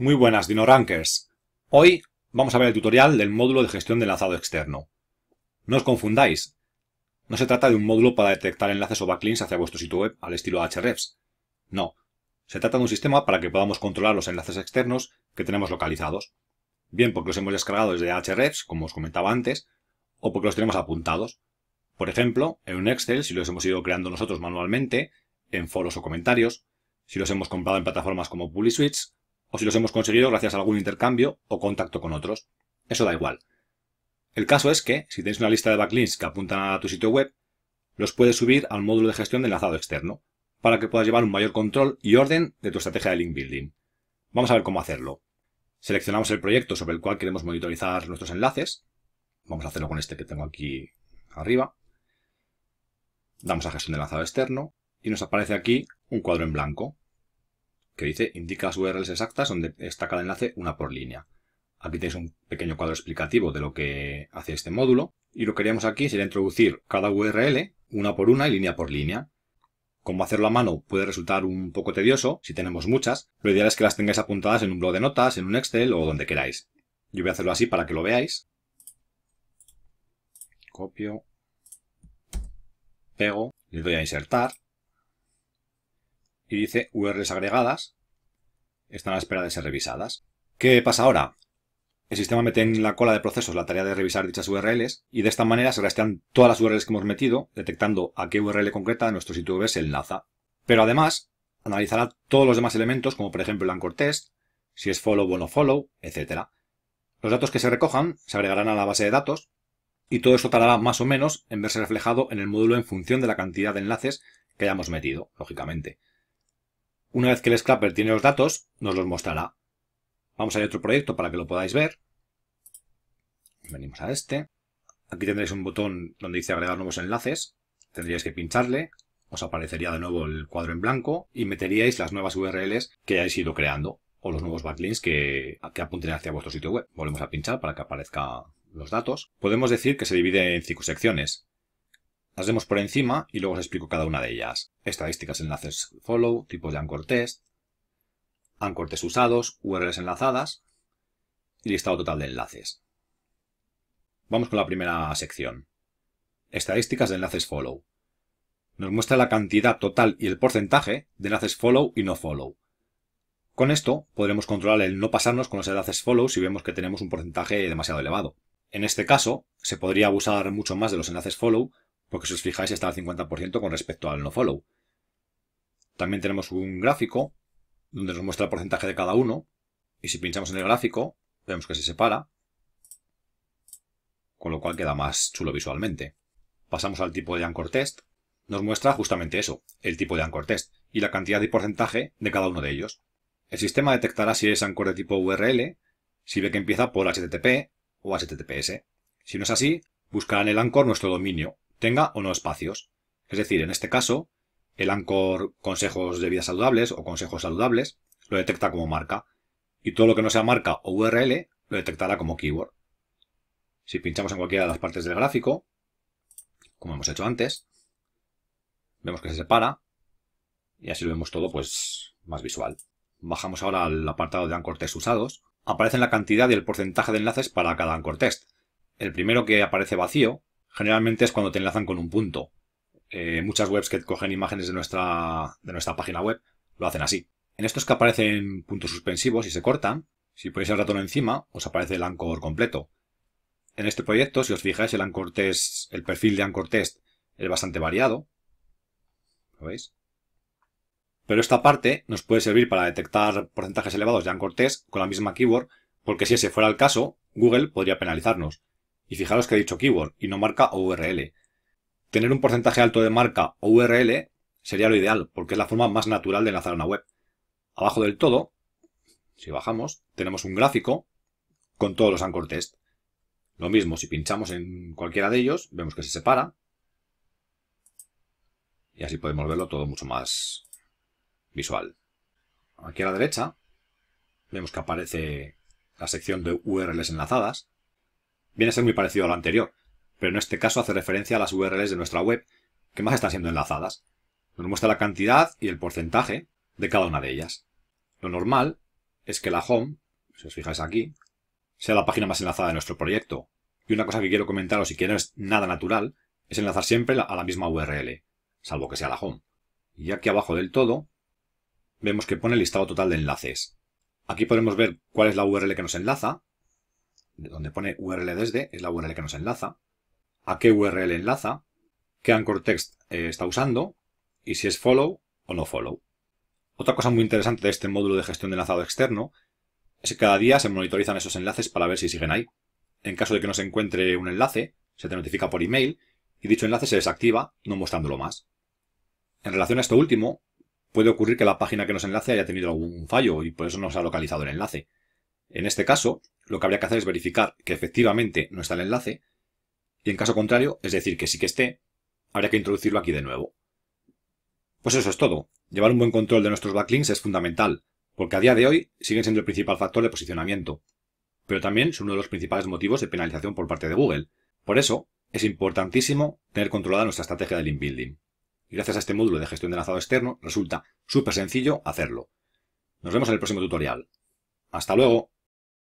Muy buenas rankers Hoy vamos a ver el tutorial del módulo de gestión de enlazado externo. No os confundáis. No se trata de un módulo para detectar enlaces o backlinks hacia vuestro sitio web al estilo hrefs. No. Se trata de un sistema para que podamos controlar los enlaces externos que tenemos localizados. Bien porque los hemos descargado desde hrefs, como os comentaba antes, o porque los tenemos apuntados. Por ejemplo, en un Excel, si los hemos ido creando nosotros manualmente, en foros o comentarios, si los hemos comprado en plataformas como PubliSwitch, o si los hemos conseguido gracias a algún intercambio o contacto con otros. Eso da igual. El caso es que, si tienes una lista de backlinks que apuntan a tu sitio web, los puedes subir al módulo de gestión de enlazado externo, para que puedas llevar un mayor control y orden de tu estrategia de link building. Vamos a ver cómo hacerlo. Seleccionamos el proyecto sobre el cual queremos monitorizar nuestros enlaces. Vamos a hacerlo con este que tengo aquí arriba. Damos a gestión de enlazado externo y nos aparece aquí un cuadro en blanco que dice indica las URLs exactas donde está cada enlace una por línea. Aquí tenéis un pequeño cuadro explicativo de lo que hace este módulo y lo que haríamos aquí sería introducir cada URL una por una y línea por línea. Como hacerlo a mano puede resultar un poco tedioso si tenemos muchas, lo ideal es que las tengáis apuntadas en un blog de notas, en un Excel o donde queráis. Yo voy a hacerlo así para que lo veáis. Copio, pego, le doy a insertar y dice URLs agregadas están a la espera de ser revisadas. ¿Qué pasa ahora? El sistema mete en la cola de procesos la tarea de revisar dichas URLs y de esta manera se rastrean todas las URLs que hemos metido, detectando a qué URL concreta nuestro sitio web se enlaza. Pero además, analizará todos los demás elementos, como por ejemplo el anchor test, si es follow o no follow, etc. Los datos que se recojan se agregarán a la base de datos y todo esto tardará más o menos en verse reflejado en el módulo en función de la cantidad de enlaces que hayamos metido, lógicamente. Una vez que el scrapper tiene los datos, nos los mostrará. Vamos a ir a otro proyecto para que lo podáis ver. Venimos a este. Aquí tendréis un botón donde dice agregar nuevos enlaces. Tendríais que pincharle. Os aparecería de nuevo el cuadro en blanco y meteríais las nuevas URLs que hayáis ido creando o los nuevos backlinks que, apunten hacia vuestro sitio web. Volvemos a pinchar para que aparezcan los datos. Podemos decir que se divide en cinco secciones. Las vemos por encima y luego os explico cada una de ellas. Estadísticas, enlaces follow, tipos de anchor test, usados, URLs enlazadas y listado total de enlaces. Vamos con la primera sección. Estadísticas de enlaces follow. Nos muestra la cantidad total y el porcentaje de enlaces follow y no follow. Con esto podremos controlar el no pasarnos con los enlaces follow si vemos que tenemos un porcentaje demasiado elevado. En este caso, se podría abusar mucho más de los enlaces follow porque si os fijáis está al 50% con respecto al no-follow. También tenemos un gráfico donde nos muestra el porcentaje de cada uno. Y si pinchamos en el gráfico, vemos que se separa. Con lo cual queda más chulo visualmente. Pasamos al tipo de anchor test. Nos muestra justamente eso, el tipo de anchor test y la cantidad y porcentaje de cada uno de ellos. El sistema detectará si es anchor de tipo URL, si ve que empieza por HTTP o HTTPS. Si no es así, buscará en el anchor nuestro dominio tenga o no espacios. Es decir, en este caso, el Anchor Consejos de Vida Saludables o Consejos Saludables lo detecta como marca. Y todo lo que no sea marca o URL lo detectará como keyword. Si pinchamos en cualquiera de las partes del gráfico, como hemos hecho antes, vemos que se separa y así lo vemos todo pues más visual. Bajamos ahora al apartado de Anchor Test usados. Aparecen la cantidad y el porcentaje de enlaces para cada Anchor Test. El primero que aparece vacío generalmente es cuando te enlazan con un punto. Eh, muchas webs que cogen imágenes de nuestra, de nuestra página web lo hacen así. En estos que aparecen puntos suspensivos y se cortan, si ponéis el ratón encima, os aparece el anchor completo. En este proyecto, si os fijáis, el el perfil de anchor test es bastante variado. ¿Lo veis? Pero esta parte nos puede servir para detectar porcentajes elevados de anchor test con la misma keyword, porque si ese fuera el caso, Google podría penalizarnos. Y fijaros que ha dicho keyword y no marca URL. Tener un porcentaje alto de marca o URL sería lo ideal, porque es la forma más natural de enlazar una web. Abajo del todo, si bajamos, tenemos un gráfico con todos los anchor test. Lo mismo, si pinchamos en cualquiera de ellos, vemos que se separa. Y así podemos verlo todo mucho más visual. Aquí a la derecha, vemos que aparece la sección de URLs enlazadas. Viene a ser muy parecido a lo anterior, pero en este caso hace referencia a las URLs de nuestra web que más están siendo enlazadas. Nos muestra la cantidad y el porcentaje de cada una de ellas. Lo normal es que la home, si os fijáis aquí, sea la página más enlazada de nuestro proyecto. Y una cosa que quiero comentaros y que no es nada natural es enlazar siempre a la misma URL, salvo que sea la home. Y aquí abajo del todo vemos que pone el listado total de enlaces. Aquí podemos ver cuál es la URL que nos enlaza donde pone URL desde, es la URL que nos enlaza, a qué URL enlaza, qué anchor text eh, está usando y si es follow o no follow. Otra cosa muy interesante de este módulo de gestión de enlazado externo es que cada día se monitorizan esos enlaces para ver si siguen ahí. En caso de que no se encuentre un enlace, se te notifica por email y dicho enlace se desactiva, no mostrándolo más. En relación a esto último, puede ocurrir que la página que nos enlace haya tenido algún fallo y por eso no se ha localizado el enlace. En este caso, lo que habría que hacer es verificar que efectivamente no está el enlace, y en caso contrario, es decir, que sí que esté, habría que introducirlo aquí de nuevo. Pues eso es todo. Llevar un buen control de nuestros backlinks es fundamental, porque a día de hoy siguen siendo el principal factor de posicionamiento, pero también son uno de los principales motivos de penalización por parte de Google. Por eso, es importantísimo tener controlada nuestra estrategia de link building. Y gracias a este módulo de gestión de lanzado externo resulta súper sencillo hacerlo. Nos vemos en el próximo tutorial. ¡Hasta luego!